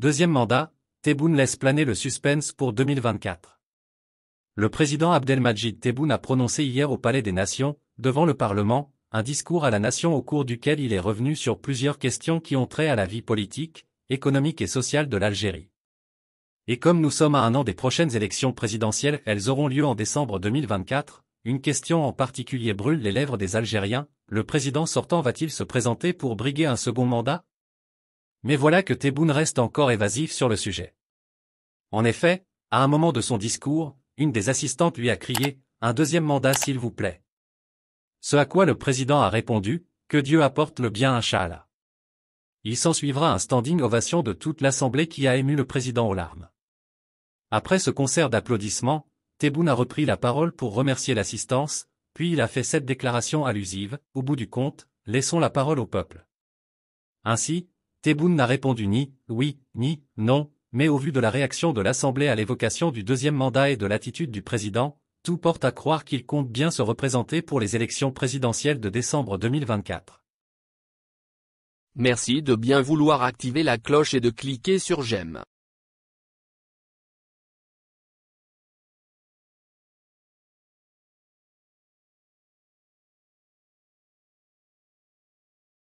Deuxième mandat, Tebboune laisse planer le suspense pour 2024. Le président Abdelmajid Tebboune a prononcé hier au Palais des Nations, devant le Parlement, un discours à la nation au cours duquel il est revenu sur plusieurs questions qui ont trait à la vie politique, économique et sociale de l'Algérie. Et comme nous sommes à un an des prochaines élections présidentielles, elles auront lieu en décembre 2024, une question en particulier brûle les lèvres des Algériens, le président sortant va-t-il se présenter pour briguer un second mandat mais voilà que Tebboune reste encore évasif sur le sujet. En effet, à un moment de son discours, une des assistantes lui a crié « Un deuxième mandat s'il vous plaît ». Ce à quoi le président a répondu « Que Dieu apporte le bien à Inch'Allah ». Il s'ensuivra un standing ovation de toute l'Assemblée qui a ému le président aux larmes. Après ce concert d'applaudissements, Tebboune a repris la parole pour remercier l'assistance, puis il a fait cette déclaration allusive, au bout du compte, laissons la parole au peuple. Ainsi, Tebboune n'a répondu ni « oui » ni « non », mais au vu de la réaction de l'Assemblée à l'évocation du deuxième mandat et de l'attitude du président, tout porte à croire qu'il compte bien se représenter pour les élections présidentielles de décembre 2024. Merci de bien vouloir activer la cloche et de cliquer sur « J'aime ».